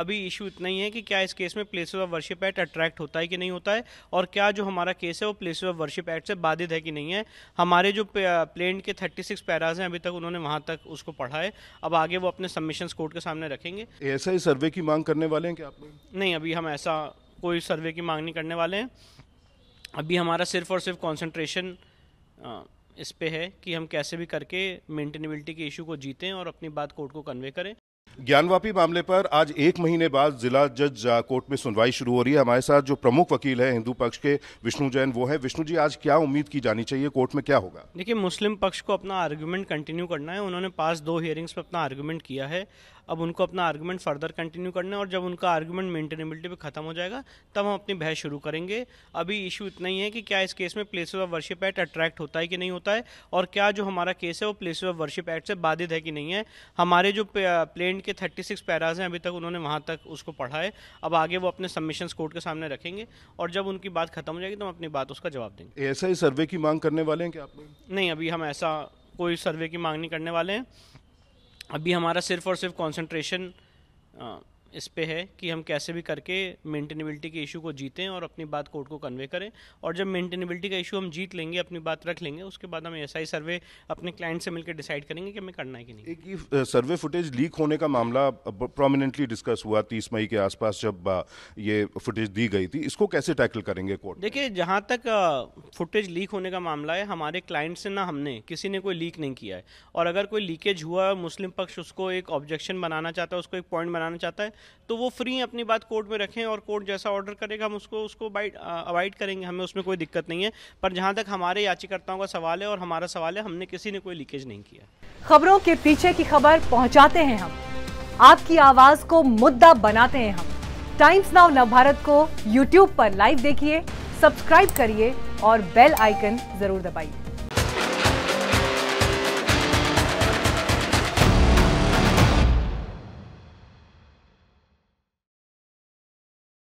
अभी इशू इतना ही है कि क्या इस केस में places of worship act attract होता है कि नहीं होता है और क्या जो हमारा केस है वो प्लेसेस ऑफ वर्शिप एक्ट से बाधित है कि नहीं है हमारे जो प्लेन के 36 पैराज हैं अभी तक उन्होंने वहाँ तक उसको पढ़ा है अब आगे वो अपने सबमिशन कोर्ट के सामने रखेंगे ऐसा ही सर्वे की मांग करने वाले हैं क्या आप नहीं अभी हम ऐसा कोई सर्वे की मांग नहीं करने वाले हैं अभी हमारा सिर्फ और सिर्फ कॉन्सेंट्रेशन इस पे है कि हम कैसे भी करके मेंटेनेबिलिटी के इशू को जीतें और अपनी बात कोर्ट को कन्वे करें ज्ञानवापी मामले पर आज एक महीने बाद जिला जज कोर्ट में सुनवाई शुरू हो रही है हमारे साथ जो प्रमुख वकील है हिंदू पक्ष के विष्णु जैन वो है विष्णु जी आज क्या उम्मीद की जानी चाहिए कोर्ट में क्या होगा देखिए मुस्लिम पक्ष को अपना आर्ग्यूमेंट कंटिन्यू करना है उन्होंने पास दो हियरिंग्स पर अपना आर्ग्यूमेंट किया है अब उनको अपना आर्गूमेंट फर्दर कंटिन्यू करना है और जब उनका आर्गूमेंट मेंटेनेबिलिटी पे खत्म हो जाएगा तब हम अपनी बहस शुरू करेंगे अभी इशू इतना ही है कि क्या इस केस में places of worship act attract होता है कि नहीं होता है और क्या जो हमारा केस है वो प्लेसेस ऑफ वर्शिप एक्ट से बाधित है कि नहीं है हमारे जो प्लेन के थर्टी सिक्स पैराज हैं अभी तक उन्होंने वहाँ तक उसको पढ़ा है अब आगे वो अपने सबमिशन कोर्ट के सामने रखेंगे और जब उनकी बात खत्म हो जाएगी तो हम अपनी बात उसका जवाब देंगे ऐसा ही सर्वे की मांग करने वाले हैं क्या आप नहीं अभी हम ऐसा कोई सर्वे की मांग नहीं करने वाले हैं अभी हमारा सिर्फ और सिर्फ कॉन्सेंट्रेशन इस पे है कि हम कैसे भी करके मेंटेनेबिलिटी के इशू को जीतें और अपनी बात कोर्ट को कन्वे करें और जब मेंटेनेबिलिटी का इशू हम जीत लेंगे अपनी बात रख लेंगे उसके बाद हम एस सर्वे अपने क्लाइंट से मिलकर डिसाइड करेंगे कि हमें करना है कि नहीं एक ही सर्वे फुटेज लीक होने का मामला प्रोमिनेंटली डिस्कस हुआ तीस मई के आसपास जब ये फुटेज दी गई थी इसको कैसे टैकल करेंगे कोर्ट देखिए जहाँ तक फुटेज लीक होने का मामला है हमारे क्लाइंट से ना हमने किसी ने कोई लीक नहीं किया है और अगर कोई लीकेज हुआ मुस्लिम पक्ष उसको एक ऑब्जेक्शन बनाना चाहता है उसको एक पॉइंट बनाना चाहता है तो वो फ्री हैं अपनी बात कोर्ट में रखें और कोर्ट जैसा ऑर्डर करेगा हम उसको उसको अवॉइड करेंगे हमें उसमें कोई दिक्कत नहीं है पर जहाँ तक हमारे याचिकर्ताओं का सवाल है और हमारा सवाल है हमने किसी ने कोई लीकेज नहीं किया खबरों के पीछे की खबर पहुँचाते हैं हम आपकी आवाज को मुद्दा बनाते हैं हम टाइम्स नाउ भारत को यूट्यूब पर लाइव देखिए सब्सक्राइब करिए और बेल आइकन जरूर दबाइए